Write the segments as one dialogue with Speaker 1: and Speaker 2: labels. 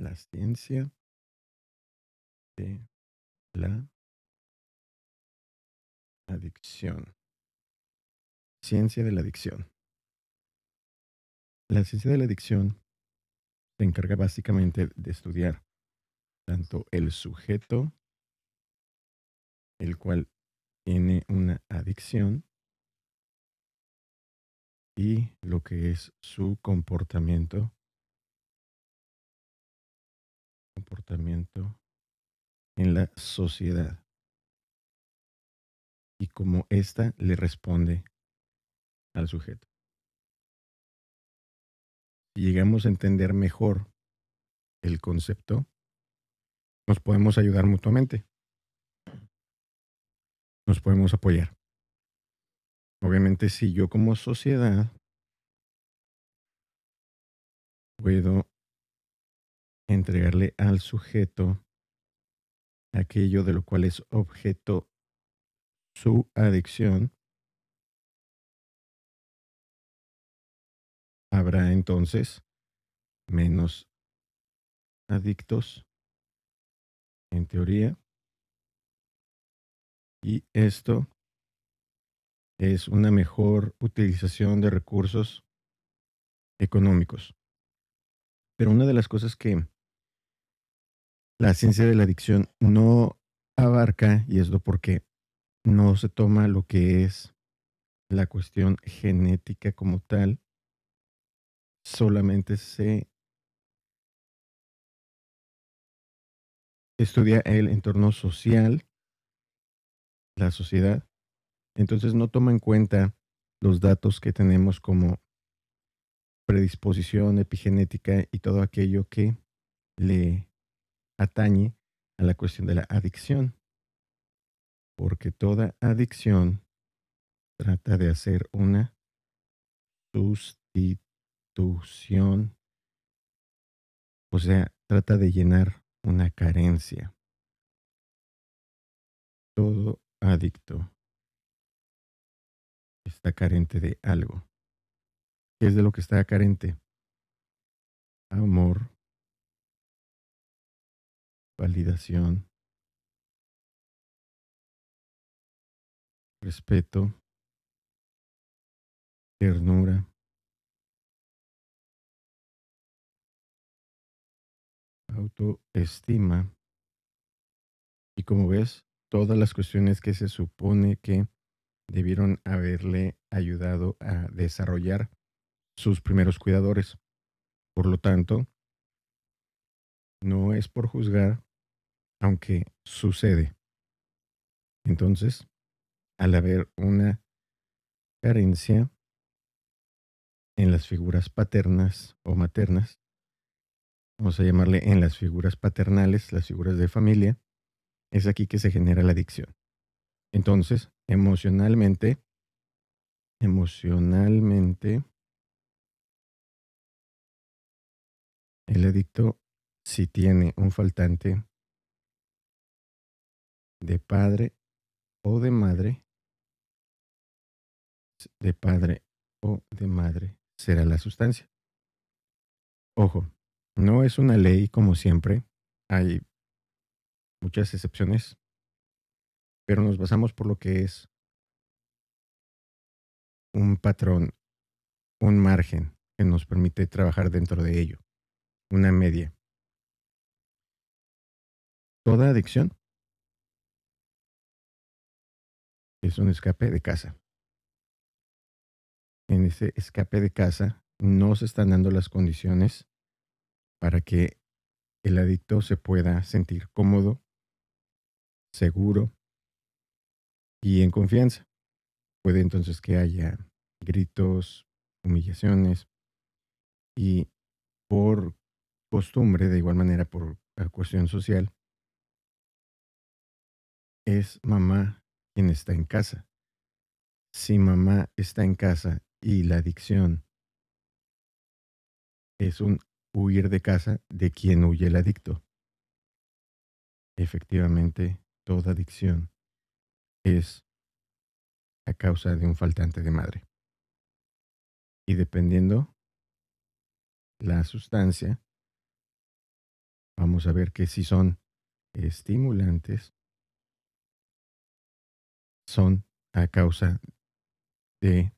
Speaker 1: la ciencia de la adicción. Ciencia de la adicción.
Speaker 2: La ciencia de la adicción se encarga básicamente de estudiar tanto el sujeto, el cual tiene una adicción, y lo que es su comportamiento comportamiento en la sociedad y cómo ésta le responde al sujeto. Si llegamos a entender mejor el concepto, nos podemos ayudar mutuamente. Nos podemos apoyar. Obviamente, si yo como sociedad puedo entregarle al sujeto aquello de lo cual es objeto
Speaker 1: su adicción, habrá entonces menos
Speaker 2: adictos, en teoría. Y esto es una mejor utilización de recursos económicos. Pero una de las cosas que la ciencia de la adicción no abarca, y es lo porque no se toma lo que es la cuestión genética como tal, solamente se estudia el entorno social, la sociedad, entonces no toma en cuenta los datos que tenemos como predisposición epigenética y todo aquello que le atañe a la cuestión de la adicción, porque toda adicción trata de hacer una sustitución, o sea, trata de llenar una carencia. Todo adicto está carente de algo.
Speaker 1: ¿Qué es de lo que está carente? Amor, validación, respeto, ternura, autoestima y como ves, todas las
Speaker 2: cuestiones que se supone que debieron haberle ayudado a desarrollar sus primeros cuidadores. Por lo tanto, no es por juzgar, aunque sucede. Entonces, al haber una carencia en las figuras paternas o maternas, vamos a llamarle en las figuras paternales, las figuras de familia, es aquí que se genera la adicción. Entonces, emocionalmente, emocionalmente,
Speaker 1: el adicto, si tiene un faltante de padre
Speaker 2: o de madre, de padre o de madre será la sustancia. Ojo, no es una ley como siempre, hay muchas excepciones, pero nos basamos por lo que es un patrón, un margen que nos permite trabajar dentro de ello, una media.
Speaker 1: Toda adicción es un escape de casa. En ese
Speaker 2: escape de casa no se están dando las condiciones para que el adicto se pueda sentir cómodo, seguro y en confianza. Puede entonces que haya gritos, humillaciones y por costumbre, de igual manera por cuestión social, es mamá quien está en casa. Si mamá está en casa y la adicción es un huir de casa de quien huye el adicto. Efectivamente, toda adicción es a causa de un faltante de madre. Y dependiendo la sustancia, vamos a ver que si son estimulantes son a causa de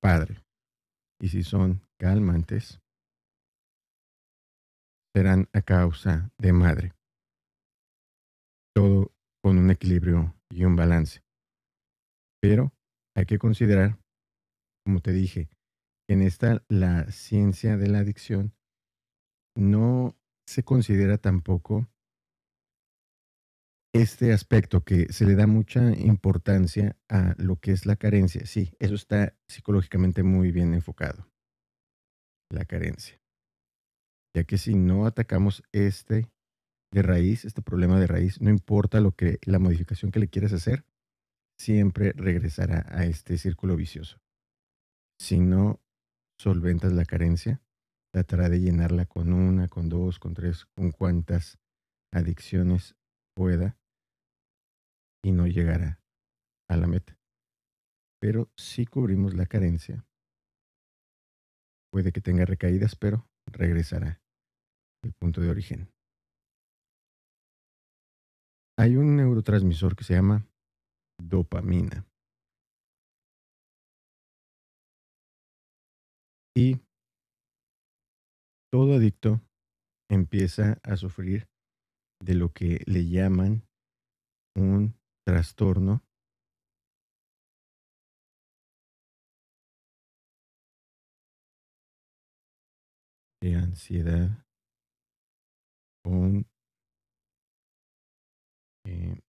Speaker 2: Padre. Y si son calmantes, serán a causa de Madre. Todo con un equilibrio y un balance. Pero hay que considerar, como te dije, en esta la ciencia de la adicción no se considera tampoco este aspecto que se le da mucha importancia a lo que es la carencia. Sí, eso está psicológicamente muy bien enfocado. La carencia. Ya que si no atacamos este de raíz, este problema de raíz, no importa lo que la modificación que le quieras hacer, siempre regresará a este círculo vicioso. Si no solventas la carencia, tratará de llenarla con una, con dos, con tres, con cuantas adicciones pueda y no llegará a la meta. Pero si cubrimos la carencia, puede que tenga recaídas, pero regresará al punto de origen.
Speaker 1: Hay un neurotransmisor que se llama dopamina. Y todo adicto empieza a sufrir de lo que le llaman un trastorno de ansiedad con eh,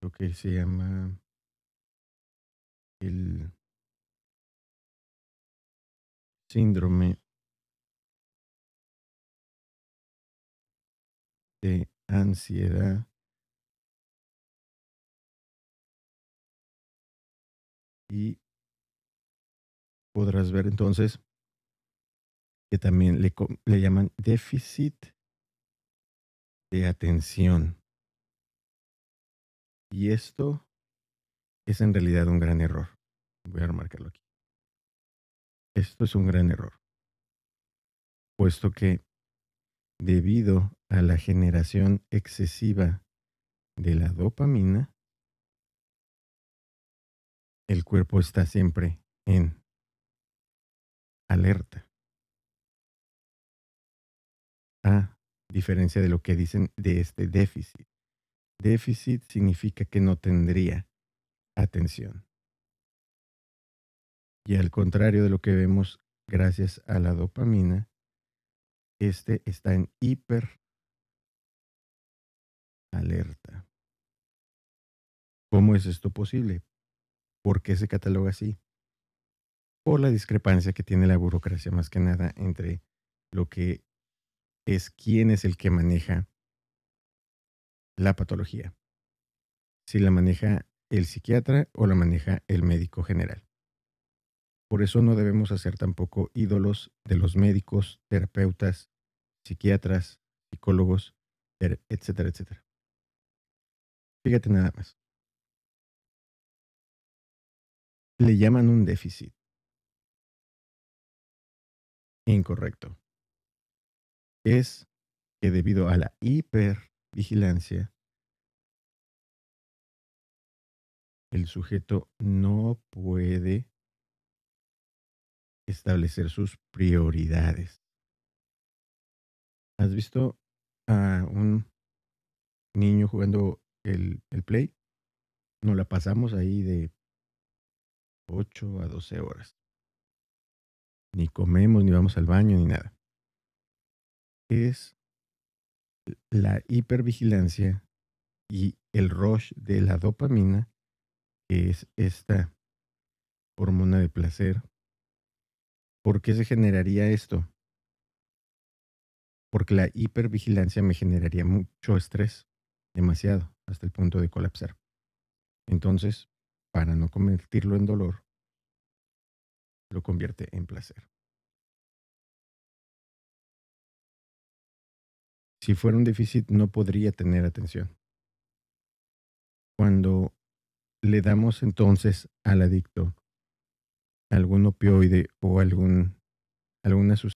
Speaker 1: lo que se llama el síndrome de ansiedad. Y podrás ver entonces
Speaker 2: que también le, le llaman déficit de atención. Y esto es en realidad un gran error. Voy a remarcarlo aquí. Esto es un gran error, puesto que debido a la generación excesiva de la dopamina, el cuerpo está siempre en alerta. A diferencia de lo que dicen de este déficit. Déficit significa que no tendría atención. Y al contrario de lo que vemos gracias a la dopamina, este está en hiper alerta. ¿Cómo es esto posible? ¿Por qué se cataloga así? Por la discrepancia que tiene la burocracia más que nada entre lo que es quién es el que maneja la patología. Si la maneja el psiquiatra o la maneja el médico general. Por eso no debemos hacer tampoco ídolos de los médicos, terapeutas, psiquiatras, psicólogos, etcétera,
Speaker 1: etcétera. Fíjate nada más. Le llaman un déficit. Incorrecto. Es que debido a la hipervigilancia,
Speaker 2: el sujeto no puede establecer sus prioridades. ¿Has visto a un niño jugando el, play, nos la pasamos ahí de 8 a 12 horas. Ni comemos, ni vamos al baño, ni nada. Es la hipervigilancia y el rush de la dopamina, que es esta hormona de placer. ¿Por qué se generaría esto? Porque la hipervigilancia me generaría mucho estrés, demasiado hasta el punto de colapsar. Entonces, para no
Speaker 1: convertirlo en dolor, lo convierte en placer. Si fuera un déficit, no podría
Speaker 2: tener atención. Cuando le damos entonces
Speaker 1: al adicto algún opioide o algún, alguna sustancia,